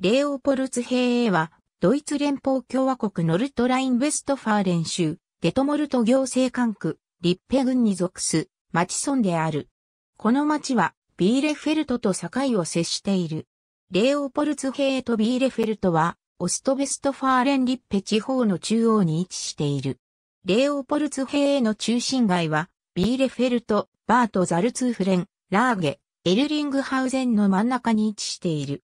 レオポルツ平衛は、ドイツ連邦共和国ノルトライン・ウェストファーレン州、デトモルト行政管区、リッペ郡に属す、町村である。この町は、ビーレフェルトと境を接している。レオポルツ平衛とビーレフェルトは、オストベストファーレンリッペ地方の中央に位置している。レオポルツ平衛の中心街は、ビーレフェルト、バート・ザルツーフレン、ラーゲ、エルリングハウゼンの真ん中に位置している。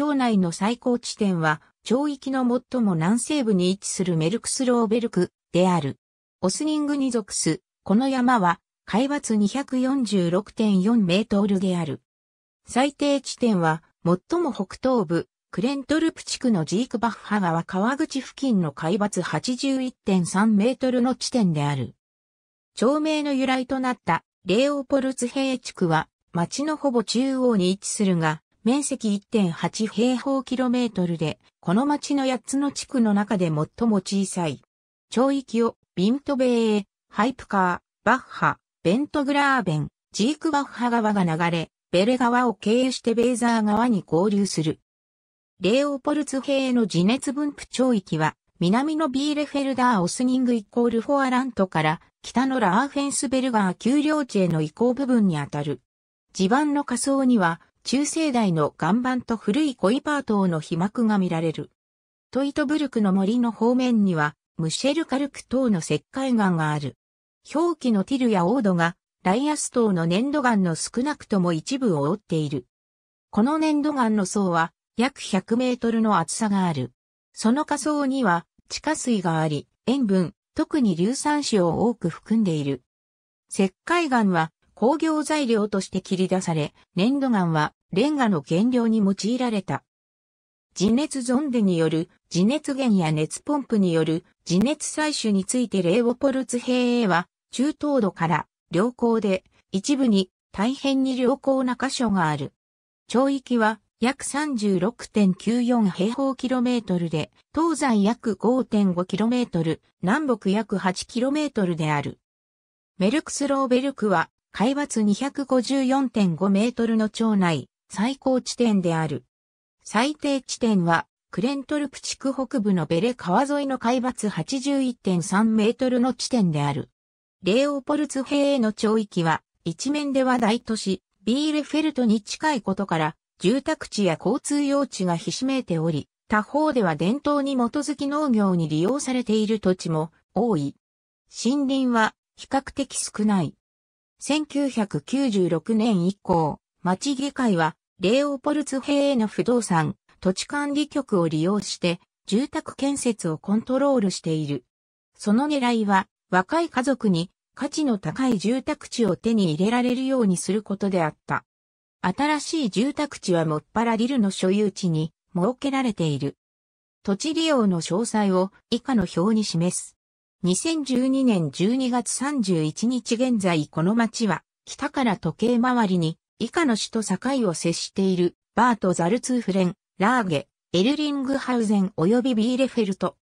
町内の最高地点は、町域の最も南西部に位置するメルクスローベルクである。オスニングに属す、この山は、海抜246.4メートルである。最低地点は、最も北東部、クレントルプ地区のジークバッハ川川口付近の海抜81.3メートルの地点である。町名の由来となったレオポルツ平地区は町のほぼ中央に位置するが、面積1.8平方キロメートルで、この町の8つの地区の中で最も小さい。町域をビントベー、ハイプカー、バッハ、ベントグラーベン、ジークバッハ川が流れ、ベレ川を経由してベーザー川に合流する。レオポルツ平の地熱分布町域は、南のビーレフェルダー・オスニングイコールフォアラントから、北のラーフェンスベルガー丘陵地への移行部分にあたる。地盤の下層には、中世代の岩盤と古いコイパー島の被膜が見られる。トイトブルクの森の方面には、ムシェルカルク島の石灰岩がある。表記のティルやオードが、ライアス島の粘土岩の少なくとも一部を覆っている。この粘土岩の層は、約100メートルの厚さがある。その下層には、地下水があり、塩分、特に硫酸塩を多く含んでいる。石灰岩は工業材料として切り出され、粘土岩はレンガの原料に用いられた。地熱ゾンデによる地熱源や熱ポンプによる地熱採取についてレーオポルツ平 A は中等度から良好で一部に大変に良好な箇所がある。町域は約36.94平方キロメートルで、東西約5.5キロメートル、南北約8キロメートルである。メルクスローベルクは海抜254.5メートルの町内、最高地点である。最低地点は、クレントルプ地区北部のベレ川沿いの海抜81.3メートルの地点である。レオポルツ平への町域は、一面では大都市、ビーレフェルトに近いことから、住宅地や交通用地がひしめいており、他方では伝統に基づき農業に利用されている土地も多い。森林は比較的少ない。1996年以降、町議会は、レオポルツ兵への不動産、土地管理局を利用して、住宅建設をコントロールしている。その狙いは、若い家族に価値の高い住宅地を手に入れられるようにすることであった。新しい住宅地はもっぱらリルの所有地に設けられている。土地利用の詳細を以下の表に示す。2012年12月31日現在この町は北から時計回りに以下の首都境を接しているバート・ザルツーフレン、ラーゲ、エルリングハウゼン及びビーレフェルト。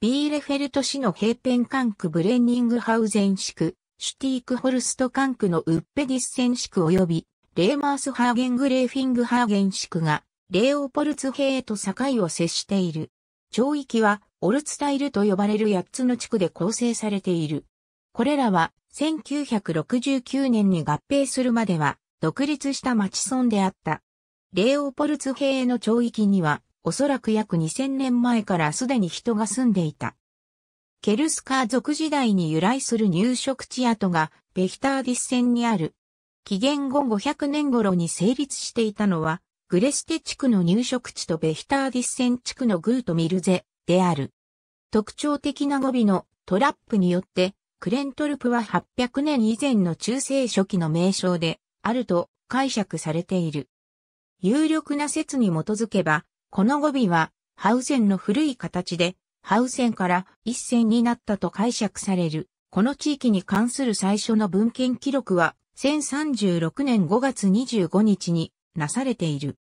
ビーレフェルト市の平辺管区ブレンニングハウゼン市区、シュティークホルスト管区のウッペディッセン市区及びレーマースハーゲングレーフィングハーゲン市区がレーオポルツヘへと境を接している。町域はオルツタイルと呼ばれる8つの地区で構成されている。これらは1969年に合併するまでは独立した町村であった。レオポルツ平の町域にはおそらく約2000年前からすでに人が住んでいた。ケルスカー族時代に由来する入植地跡がベヒターディス線にある。紀元後500年頃に成立していたのは、グレステ地区の入植地とベヒターディス線地区のグートミルゼである。特徴的な語尾のトラップによって、クレントルプは800年以前の中世初期の名称であると解釈されている。有力な説に基づけば、この語尾はハウゼンの古い形で、ハウゼンから一線になったと解釈される。この地域に関する最初の文献記録は、1036年5月25日になされている。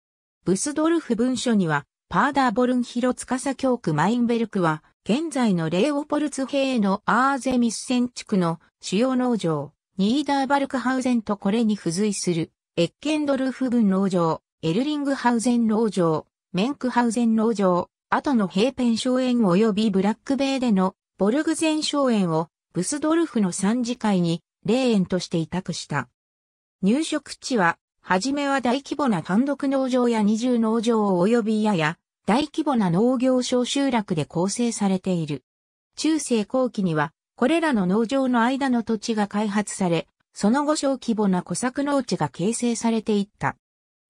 ブスドルフ文書には、パーダーボルンヒロ司教区マインベルクは、現在のレオポルツ兵ーのアーゼミッセン地区の主要農場、ニーダーバルクハウゼンとこれに付随する、エッケンドルフ分農場、エルリングハウゼン農場、メンクハウゼン農場、後のヘペン荘園及びブラックベイでのボルグゼン荘園をブスドルフの三次会に霊園として委託した。入植地は、はじめは大規模な単独農場や二重農場及びやや、大規模な農業小集落で構成されている。中世後期には、これらの農場の間の土地が開発され、その後小規模な小作農地が形成されていった。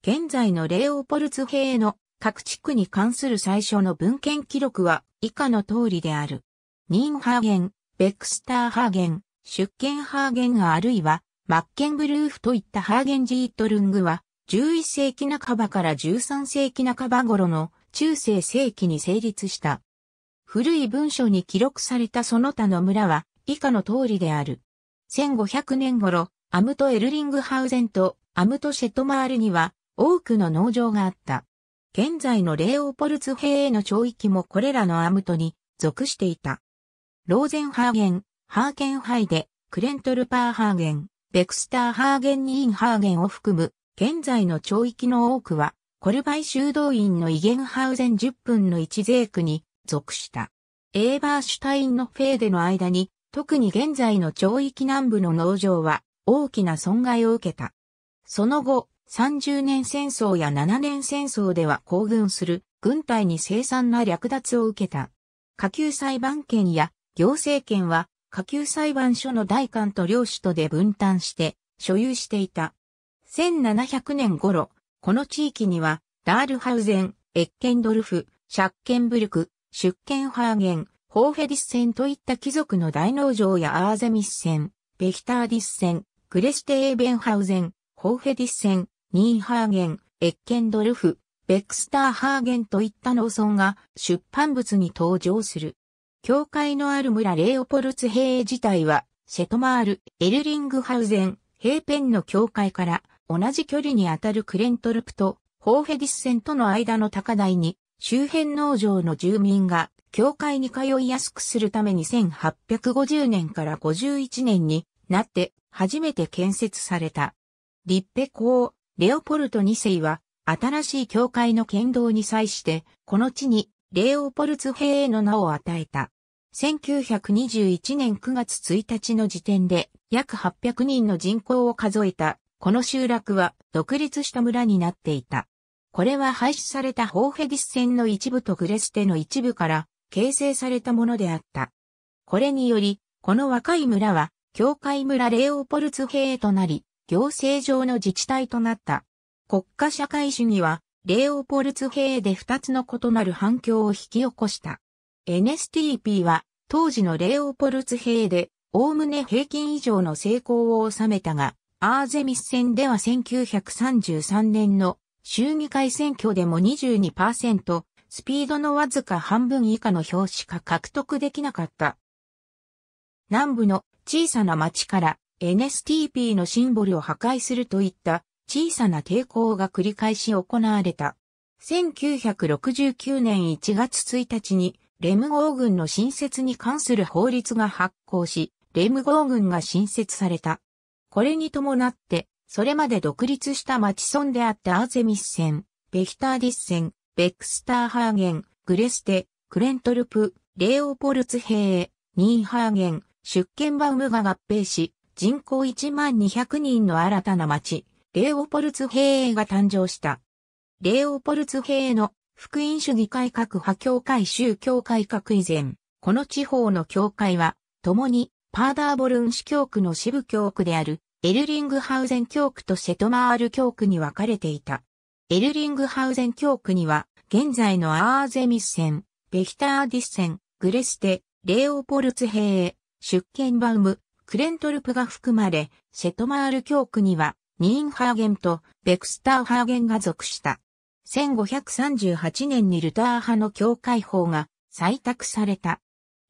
現在のレオポルツ平の各地区に関する最初の文献記録は以下の通りである。ニンハーゲン、ベックスターハーゲン、出ンハーゲンあるいはマッケンブルーフといったハーゲンジートルングは11世紀半ばから13世紀半ば頃の中世世紀に成立した。古い文書に記録されたその他の村は以下の通りである。1500年頃、アムト・エルリングハウゼンとアムト・シェトマールには多くの農場があった。現在のレオポルツ兵への町域もこれらのアムトに属していた。ローゼンハーゲン、ハーケンハイデ、クレントルパーハーゲン、ベクスターハーゲンニーンハーゲンを含む現在の町域の多くはコルバイ修道院のイゲンハウゼン10分の1税区に属した。エーバーシュタインのフェーデの間に、特に現在の町域南部の農場は大きな損害を受けた。その後、30年戦争や7年戦争では行軍する軍隊に凄惨な略奪を受けた。下級裁判権や行政権は下級裁判所の大官と領主とで分担して所有していた。1700年頃、この地域には、ダールハウゼン、エッケンドルフ、シャッケンブルク、シュッケンハーゲン、ホーフェディスンといった貴族の大農場やアーゼミスン、ベヒターディスン、クレステーベンハウゼン、ホーフェディスン、ニーハーゲン、エッケンドルフ、ベックスターハーゲンといった農村が出版物に登場する。教会のある村レオポルツ平自体は、シェトマール、エルリングハウゼン、ヘーペンの教会から同じ距離にあたるクレントルプとホーヘディス線との間の高台に周辺農場の住民が教会に通いやすくするために1850年から51年になって初めて建設された。リッペ公、レオポルト2世は新しい教会の剣道に際して、この地にレオポルツ兵への名を与えた。1921年9月1日の時点で約800人の人口を数えたこの集落は独立した村になっていた。これは廃止されたホーヘディス線の一部とグレステの一部から形成されたものであった。これにより、この若い村は、教会村レオポルツ兵となり、行政上の自治体となった。国家社会主義は、レオポルツ兵で二つの異なる反響を引き起こした。NSTP は、当時のレオポルツ兵で、おおむね平均以上の成功を収めたが、アーゼミス戦では1933年の衆議会選挙でも22%、スピードのわずか半分以下の票しか獲得できなかった。南部の小さな町から NSTP のシンボルを破壊するといった小さな抵抗が繰り返し行われた。1969年1月1日にレム号軍の新設に関する法律が発行し、レム号軍が新設された。これに伴って、それまで独立した町村であったアーゼミス線、ベヒターディス線、ベックスターハーゲン、グレステ、クレントルプ、レオポルツヘー、ニーハーゲン、出権バウムが合併し、人口1万200人の新たな町、レオポルツヘーが誕生した。レオポルツヘーの福音主義改革派教会宗教改革以前、この地方の教会は、共にパーダーボルン市教区の支部教区である、エルリングハウゼン教区とセトマール教区に分かれていた。エルリングハウゼン教区には、現在のアーゼミッセン、ベヒターディッセン、グレステ、レオポルツヘ出ケバウム、クレントルプが含まれ、セトマール教区には、ニーンハーゲンとベクスターハーゲンが属した。1538年にルター派の教会法が採択された。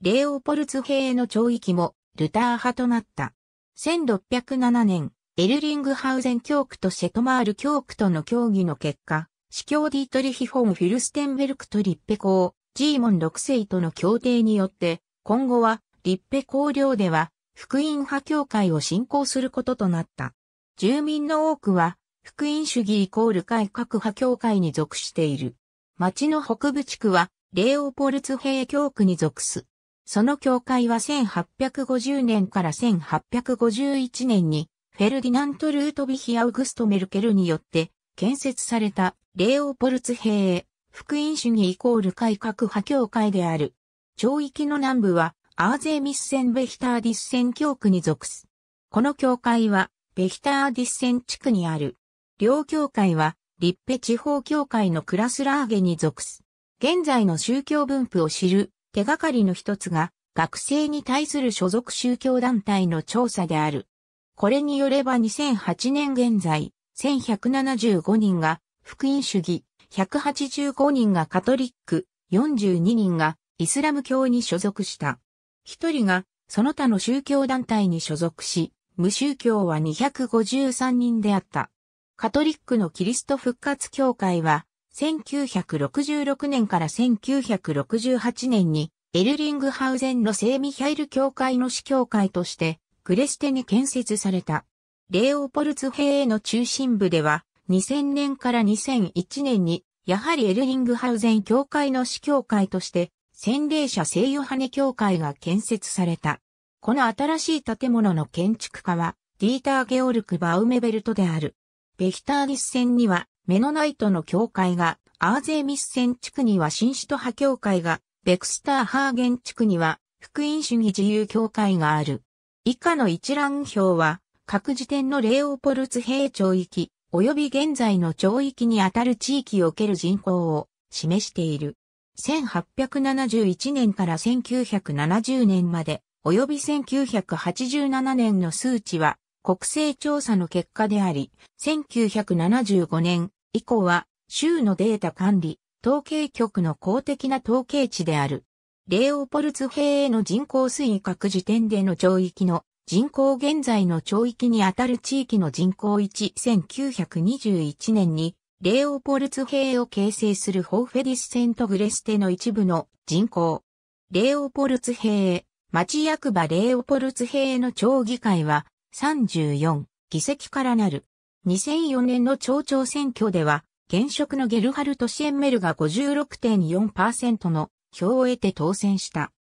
レオポルツヘの懲域もルター派となった。1607年、エルリングハウゼン教区とセトマール教区との協議の結果、司教ディートリヒフォン・フィルステンベルクとリッペ公、ジーモン6世との協定によって、今後はリッペ公領では福音派教会を信仰することとなった。住民の多くは、福音主義イコール改革派教会に属している。町の北部地区は、レオポルツ兵教区に属す。その教会は1850年から1851年にフェルディナント・ルートビヒ・アウグスト・メルケルによって建設されたレオポルツ兵福音主義イコール改革派教会である。町域の南部はアーゼミッセン・ベヒター・ディッセン教区に属す。この教会はベヒター・ディッセン地区にある。両教会はリッペ地方教会のクラスラーゲに属す。現在の宗教分布を知る手がかりの一つが、学生に対する所属宗教団体の調査である。これによれば2008年現在、1175人が福音主義、185人がカトリック、42人がイスラム教に所属した。一人がその他の宗教団体に所属し、無宗教は253人であった。カトリックのキリスト復活教会は1966年から1968年にエルリングハウゼンの聖ミヒャイル教会の司教会としてグレステに建設された。レオポルツ平への中心部では2000年から2001年にやはりエルリングハウゼン教会の司教会として洗礼者聖ヨハネ教会が建設された。この新しい建物の建築家はディーター・ゲオルク・バウメベルトである。ベヒターディス戦にはメノナイトの教会が、アーゼミスセン地区には新首都派教会が、ベクスターハーゲン地区には、福音主義自由教会がある。以下の一覧表は、各時点のレオポルツ兵町域、及び現在の町域にあたる地域を受ける人口を示している。1871年から1970年まで、及び1987年の数値は、国勢調査の結果であり、1975年、以降は、州のデータ管理、統計局の公的な統計値である。レオポルツ平への人口推移各時点での町域の人口現在の町域にあたる地域の人口1921年にレオポルツ平を形成するホーフェディスセントグレステの一部の人口。レオポルツ平町役場レオポルツ平の町議会は34議席からなる。2004年の町長選挙では、現職のゲルハルト・シェンメルが56.4%の票を得て当選した。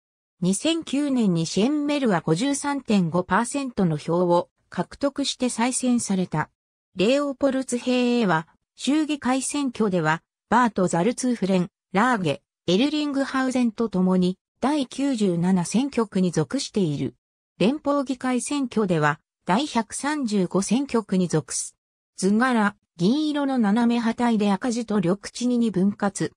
2009年にシェンメルは53.5%の票を獲得して再選された。レオポルツ平へは、衆議会選挙では、バート・ザルツーフレン、ラーゲ、エルリングハウゼンと共に、第97選挙区に属している。連邦議会選挙では、第135選挙区に属す。図柄、銀色の斜め波体で赤字と緑地にに分割。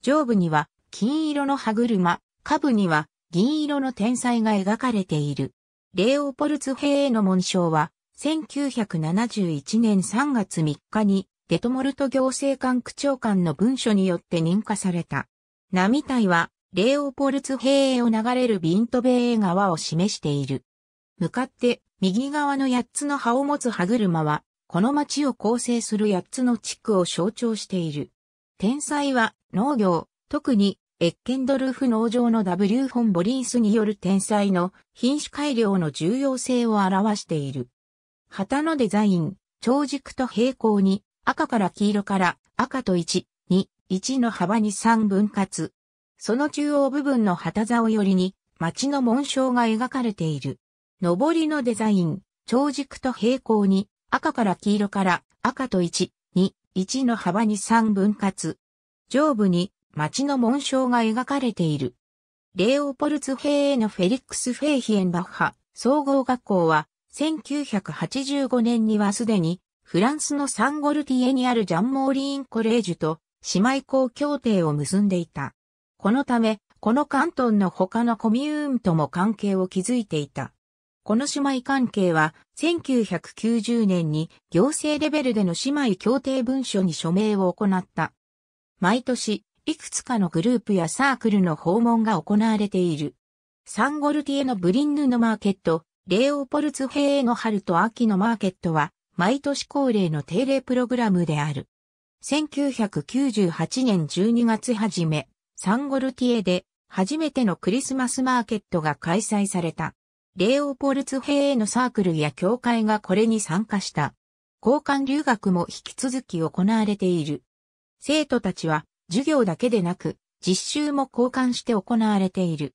上部には金色の歯車、下部には銀色の天才が描かれている。レオポルツ兵への紋章は、1971年3月3日に、デトモルト行政官区長官の文書によって認可された。波体は、レオポルツ兵を流れるビントベー川を示している。向かって、右側の8つの葉を持つ歯車は、この町を構成する8つの地区を象徴している。天才は農業、特にエッケンドルフ農場の W フォン・ボリンスによる天才の品種改良の重要性を表している。旗のデザイン、長軸と平行に赤から黄色から赤と1、2、1の幅に3分割。その中央部分の旗竿よりに町の紋章が描かれている。上りのデザイン、長軸と平行に赤から黄色から赤と1、2、1の幅に3分割。上部に町の紋章が描かれている。レオポルツ兵へのフェリックス・フェイヒエンバッハ総合学校は1985年にはすでにフランスのサンゴルティエにあるジャンモーリーンコレージュと姉妹校協定を結んでいた。このため、この関東の他のコミューンとも関係を築いていた。この姉妹関係は、1990年に行政レベルでの姉妹協定文書に署名を行った。毎年、いくつかのグループやサークルの訪問が行われている。サンゴルティエのブリンヌのマーケット、レオポルツ平への春と秋のマーケットは、毎年恒例の定例プログラムである。1998年12月初め、サンゴルティエで初めてのクリスマスマーケットが開催された。レオポルツ兵のサークルや教会がこれに参加した。交換留学も引き続き行われている。生徒たちは授業だけでなく実習も交換して行われている。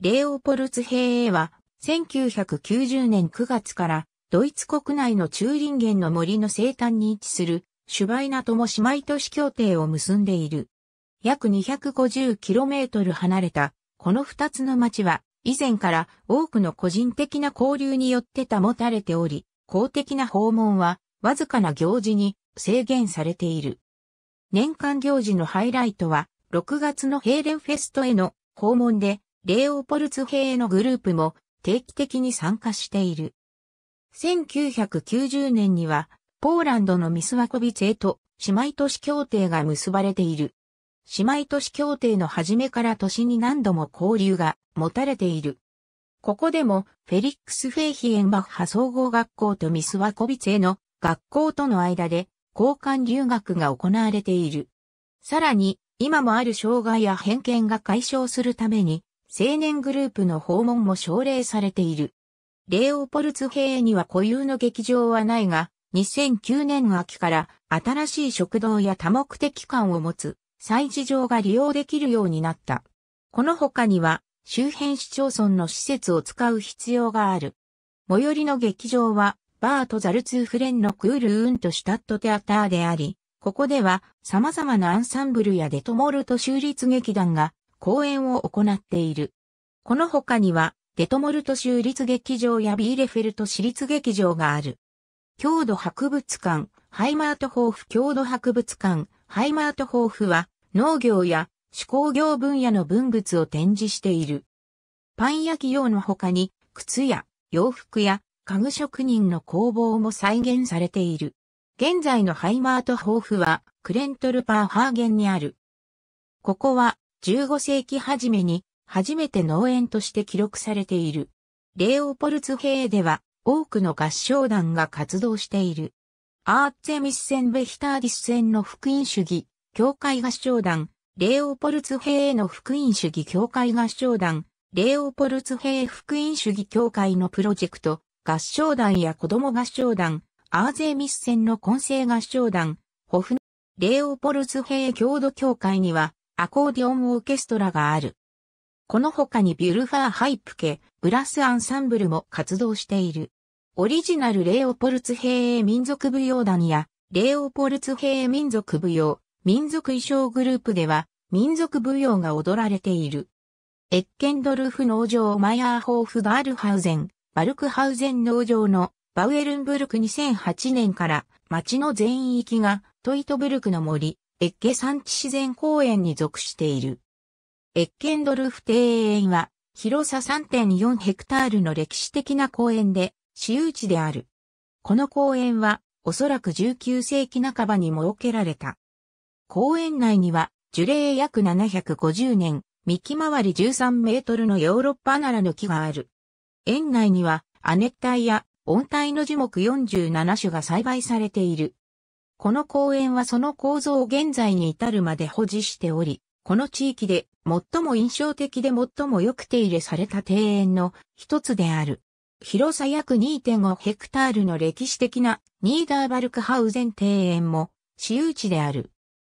レオポルツ兵は1990年9月からドイツ国内の中林源の森の生誕に位置するシュバイナとも姉妹都市協定を結んでいる。約 250km 離れたこの二つの町は以前から多くの個人的な交流によって保たれており、公的な訪問はわずかな行事に制限されている。年間行事のハイライトは、6月のヘーレンフェストへの訪問で、レオポルツ兵のグループも定期的に参加している。1990年には、ポーランドのミスワコビツへと姉妹都市協定が結ばれている。姉妹都市協定の初めから都市に何度も交流が持たれている。ここでも、フェリックス・フェイヒエンバッハ総合学校とミスワコビツへの学校との間で交換留学が行われている。さらに、今もある障害や偏見が解消するために、青年グループの訪問も奨励されている。レオポルツ兵には固有の劇場はないが、2009年秋から新しい食堂や多目的館を持つ催事場が利用できるようになった。この他には、周辺市町村の施設を使う必要がある。最寄りの劇場は、バーとザルツーフレンのクールウンとシュタットテアターであり、ここでは様々なアンサンブルやデトモルト州立劇団が公演を行っている。この他には、デトモルト州立劇場やビーレフェルト市立劇場がある。郷土博物館、ハイマートホーフ郷土博物館、ハイマートホーフは農業や手工業分野の文物を展示している。パン焼き用の他に靴や洋服や家具職人の工房も再現されている。現在のハイマートホーフはクレントルパーハーゲンにある。ここは15世紀初めに初めて農園として記録されている。レオポルツヘーでは多くの合唱団が活動している。アーツェミセンベヒターディス戦の福音主義、教会合唱団、レオポルツ兵の福音主義教会合唱団、レオポルツ兵福音主義教会のプロジェクト、合唱団や子供合唱団、アーゼミッセンの混成合唱団、ホフ、レオポルツ兵郷土教会には、アコーディオンオーケストラがある。この他にビュルファーハイプ家、ブラスアンサンブルも活動している。オリジナルレオポルツ兵民族舞踊団や、レオポルツ兵民族舞踊、民族衣装グループでは、民族舞踊が踊られている。エッケンドルフ農場マヤーホーフバールハウゼン、バルクハウゼン農場のバウエルンブルク2008年から町の全域がトイトブルクの森、エッケ山地自然公園に属している。エッケンドルフ庭園は広さ3.4ヘクタールの歴史的な公園で私有地である。この公園は、おそらく19世紀半ばに設けられた。公園内には、樹齢約750年、幹回り13メートルのヨーロッパならの木がある。園内には、亜熱帯や温帯の樹木47種が栽培されている。この公園はその構造を現在に至るまで保持しており、この地域で最も印象的で最もよく手入れされた庭園の一つである。広さ約2.5ヘクタールの歴史的なニーダーバルクハウゼン庭園も私有地である。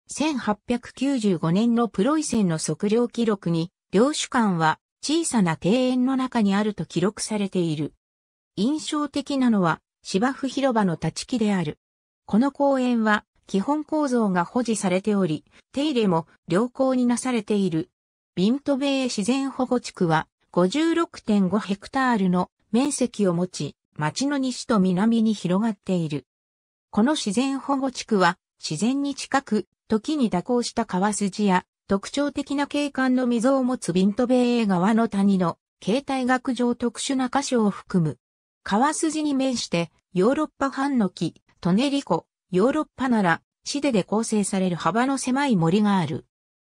1895年のプロイセンの測量記録に、領主館は小さな庭園の中にあると記録されている。印象的なのは芝生広場の立ち木である。この公園は基本構造が保持されており、手入れも良好になされている。ビントベイ自然保護地区は56.5ヘクタールの面積を持ち、町の西と南に広がっている。この自然保護地区は、自然に近く、時に蛇行した川筋や、特徴的な景観の溝を持つビントベー川の谷の、形態学上特殊な箇所を含む。川筋に面して、ヨーロッパ半の木、トネリコ、ヨーロッパなら、シデで構成される幅の狭い森がある。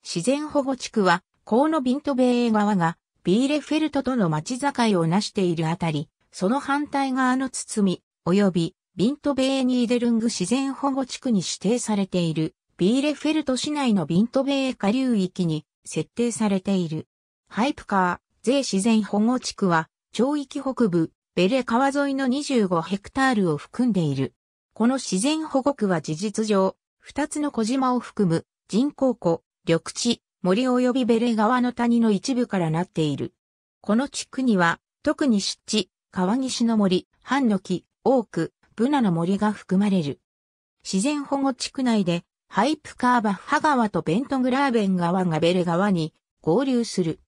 自然保護地区は、河のビントベー川がビーレフェルトとの町境を成しているあたり、その反対側の包み、及びビントベーニーデルング自然保護地区に指定されている、ビーレフェルト市内のビントベー下流域に設定されている。ハイプカー、税自然保護地区は、町域北部、ベレ川沿いの25ヘクタールを含んでいる。この自然保護区は事実上、2つの小島を含む人工湖、緑地、森及びベレ川の谷の一部からなっている。この地区には、特に湿地、川岸の森、半の木、多く、ブナの森が含まれる。自然保護地区内で、ハイプカーバッハ川とベントグラーベン川がベレ川に合流する。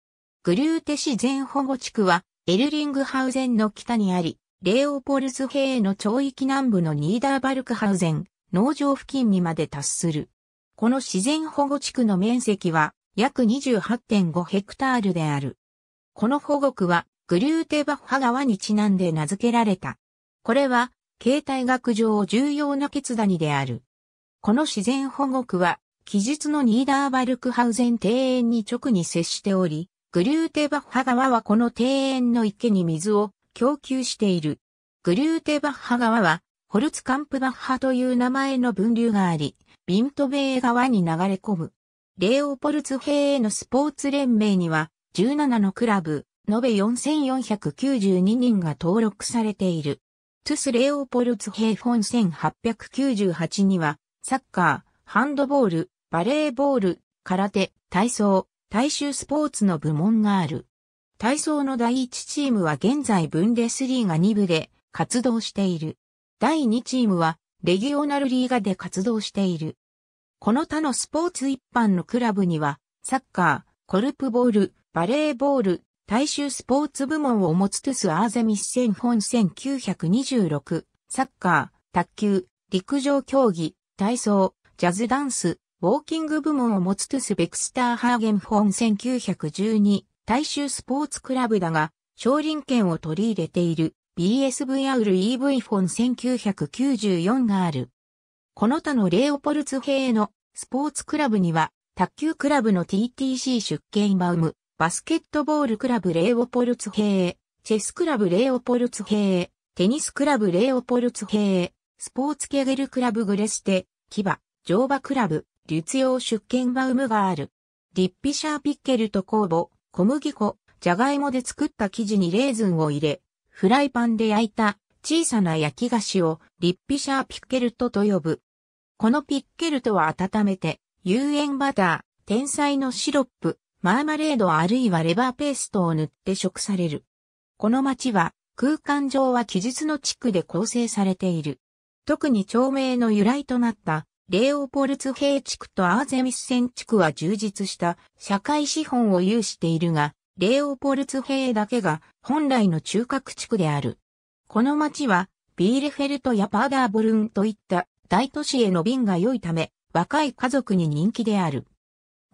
グリューテ自然保護地区は、エルリングハウゼンの北にあり、レオポルズ平の町域南部のニーダーバルクハウゼン、農場付近にまで達する。この自然保護地区の面積は約28.5ヘクタールである。この保護区はグリューテバッハ川にちなんで名付けられた。これは形態学上重要な決断である。この自然保護区は、記述のニーダーバルクハウゼン庭園に直に接しており、グリューテバッハ川はこの庭園の池に水を供給している。グリューテバッハ川は、ホルツカンプバッハという名前の分流があり、ビントベー川に流れ込む。レオポルツ兵へのスポーツ連盟には、17のクラブ、延べ4492人が登録されている。トゥス・レオポルツ兵本1898には、サッカー、ハンドボール、バレーボール、空手、体操、大衆スポーツの部門がある。体操の第1チームは現在ブンデスリーガ2部で活動している。第2チームはレギオナルリーガで活動している。この他のスポーツ一般のクラブには、サッカー、コルプボール、バレーボール、大衆スポーツ部門を持つトゥス・アーゼミッセン本1926、サッカー、卓球、陸上競技、体操、ジャズダンス、ウォーキング部門を持つトゥス・ベクスター・ハーゲン本1912、大衆スポーツクラブだが、少林券を取り入れている BSV アウル EV フォン1994がある。この他のレオポルツ兵のスポーツクラブには、卓球クラブの TTC 出勤バウム、バスケットボールクラブレオポルツ兵、チェスクラブレオポルツ兵、テニスクラブレオポルツ兵、スポーツケゲルクラブグレステ、キバ、乗馬クラブ、律用出勤バウムがある。リッピシャーピッケルと酵母、小麦粉、ジャガイモで作った生地にレーズンを入れ、フライパンで焼いた小さな焼き菓子をリッピシャーピッケルトと呼ぶ。このピッケルトは温めて、有塩バター、天才のシロップ、マーマレードあるいはレバーペーストを塗って食される。この町は空間上は記述の地区で構成されている。特に町名の由来となったレオポルツヘイ地区とアーゼミスセン地区は充実した社会資本を有しているが、レオポルツヘイだけが本来の中核地区である。この町は、ビーレフェルトやパーダーボルンといった大都市への便が良いため、若い家族に人気である。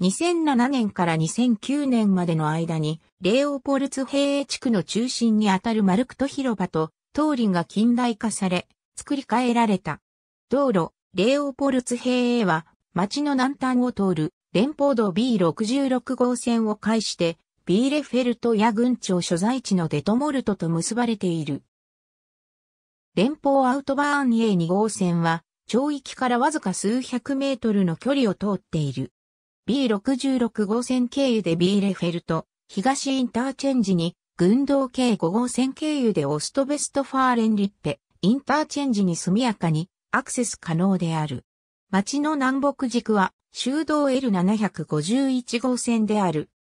2007年から2009年までの間に、レオポルツ平営地区の中心にあたるマルクト広場と、通りが近代化され、作り変えられた。道路、レオポルツ平営は、町の南端を通る連邦道 B66 号線を介して、ビーレフェルトや軍庁所在地のデトモルトと結ばれている。連邦アウトバーン A2 号線は、町域からわずか数百メートルの距離を通っている。B66 号線経由で B レフェルト、東インターチェンジに、群道系5号線経由でオストベストファーレンリッペ、インターチェンジに速やかにアクセス可能である。町の南北軸は修道 L751 号線である。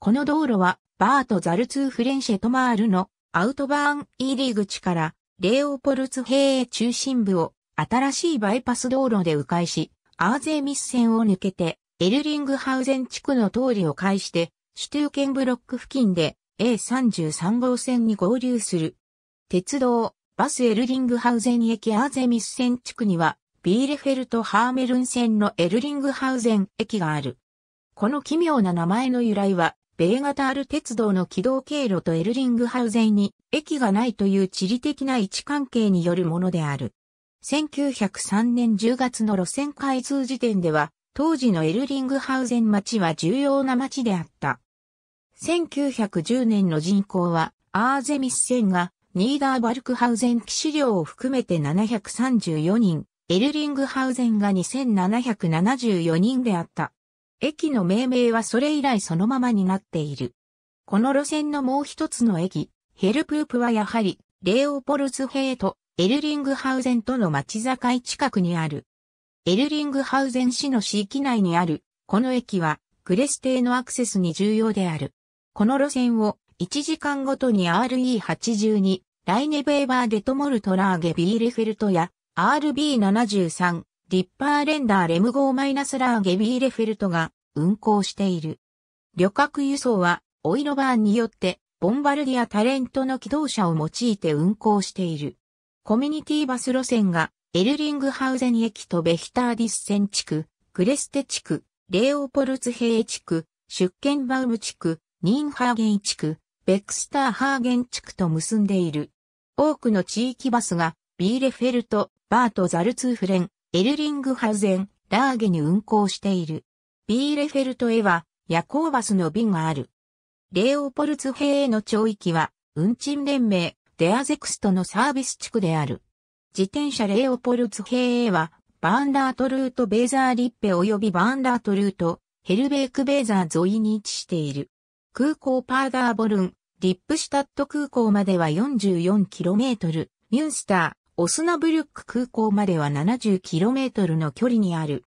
この道路はバート・ザルツー・フレンシェトマールのアウトバーン E リー口からレオポルツ平中心部を新しいバイパス道路で迂回し、アーゼミス線を抜けて、エルリングハウゼン地区の通りを介して、シュトゥーケンブロック付近で A33 号線に合流する。鉄道、バスエルリングハウゼン駅アーゼミス線地区には、ビーレフェルト・ハーメルン線のエルリングハウゼン駅がある。この奇妙な名前の由来は、米型あるル鉄道の軌道経路とエルリングハウゼンに駅がないという地理的な位置関係によるものである。1903年10月の路線開通時点では、当時のエルリングハウゼン町は重要な町であった。1910年の人口は、アーゼミス線が、ニーダーバルクハウゼン騎士領を含めて734人、エルリングハウゼンが2774人であった。駅の命名はそれ以来そのままになっている。この路線のもう一つの駅、ヘルプープはやはり、レオポルツヘイとエルリングハウゼンとの町境近くにある。エルリングハウゼン市の市域内にある、この駅は、グレス邸のアクセスに重要である。この路線を、1時間ごとに RE82、ライネベーバーデトモルトラーゲビーレフェルトや RB73、リッパーレンダーレム号マイナスラーゲビーレフェルトが運行している。旅客輸送はオイロバーンによってボンバルディアタレントの機動車を用いて運行している。コミュニティバス路線がエルリングハウゼン駅とベヒターディスセン地区、クレステ地区、レオポルツヘイ地区、シュッケンバウム地区、ニンハーゲン地区、ベクスターハーゲン地区と結んでいる。多くの地域バスがビーレフェルト、バートザルツーフレン、エルリングハウゼン、ラーゲに運行している。ビーレフェルトへは夜行バスの便がある。レオポルツヘへの町域は、運賃連盟、デアゼクストのサービス地区である。自転車レオポルツヘへは、バーンダートルートベーザーリッペ及びバーンダートルート、ヘルベークベーザー沿いに位置している。空港パーダーボルン、リップシュタット空港までは 44km、ミュンスタオスナブリュック空港までは 70km の距離にある。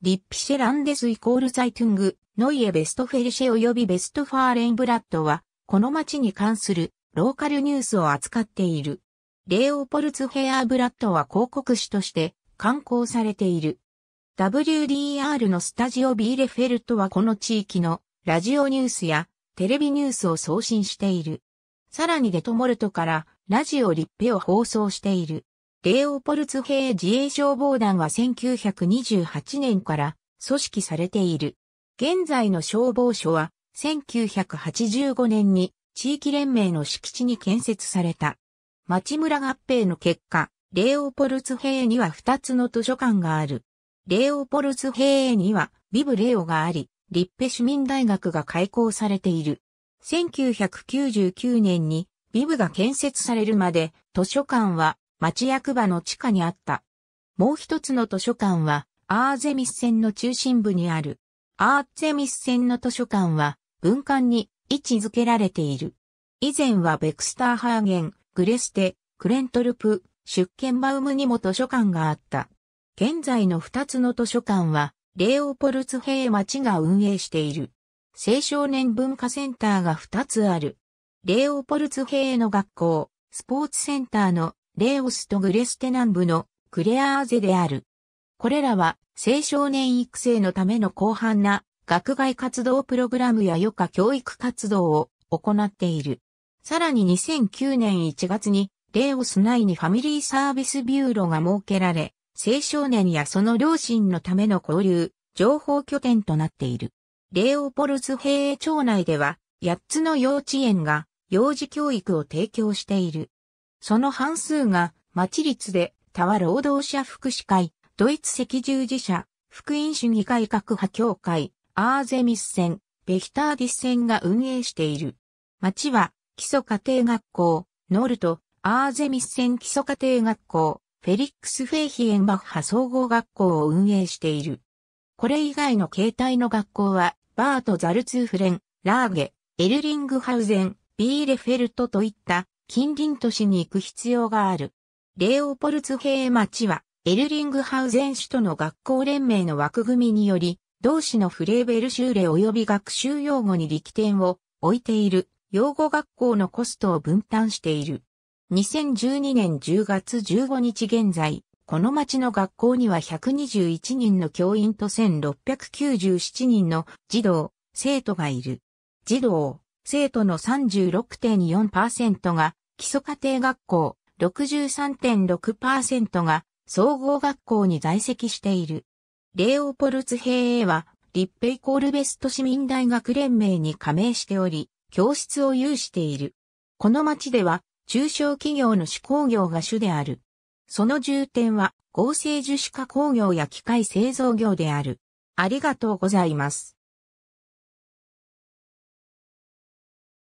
リッピシェランデスイコールザイトゥング、ノイエベストフェルシェ及びベストファーレンブラッドは、この町に関するローカルニュースを扱っている。レオポルツヘアーブラッドは広告誌として刊行されている。WDR のスタジオビーレフェルトはこの地域のラジオニュースやテレビニュースを送信している。さらにデトモルトからラジオリッペを放送している。レオポルツ兵自衛消防団は1928年から組織されている。現在の消防署は1985年に地域連盟の敷地に建設された。町村合併の結果、レオポルツ兵には2つの図書館がある。レオポルツ兵にはビブレオがあり、リッペ市民大学が開校されている。1999年にビブが建設されるまで図書館は町役場の地下にあった。もう一つの図書館はアーゼミス線の中心部にある。アーゼミス線の図書館は文館に位置づけられている。以前はベクスターハーゲン、グレステ、クレントルプ、出見バウムにも図書館があった。現在の二つの図書館は、レオポルツヘイ町が運営している。青少年文化センターが二つある。レオポルツ兵の学校、スポーツセンターのレオスとグレステ南部のクレアーゼである。これらは青少年育成のための広範な学外活動プログラムや余暇教育活動を行っている。さらに2009年1月にレオス内にファミリーサービスビューロが設けられ、青少年やその両親のための交流、情報拠点となっている。レオポルツ兵営町内では8つの幼稚園が幼児教育を提供している。その半数が、町立で、タワ労働者福祉会、ドイツ赤十字社、福音主義改革派協会、アーゼミス戦、ベヒターディス戦が運営している。町は、基礎家庭学校、ノルト、アーゼミス戦基礎家庭学校、フェリックス・フェイヒエンバッハ総合学校を運営している。これ以外の形態の学校は、バート・ザルツーフレン、ラーゲ、エルリングハウゼン、ビーレフェルトといった近隣都市に行く必要がある。レオポルツヘー町は、エルリングハウゼン首都の学校連盟の枠組みにより、同市のフレーベル修例及び学習用語に力点を置いている、養護学校のコストを分担している。2012年10月15日現在、この町の学校には121人の教員と1697人の児童、生徒がいる。児童、生徒の36.4%が基礎家庭学校、63.6%が総合学校に在籍している。レオポルツ平衛は、リッペイコールベスト市民大学連盟に加盟しており、教室を有している。この町では、中小企業の手工業が主である。その重点は、合成樹脂化工業や機械製造業である。ありがとうございます。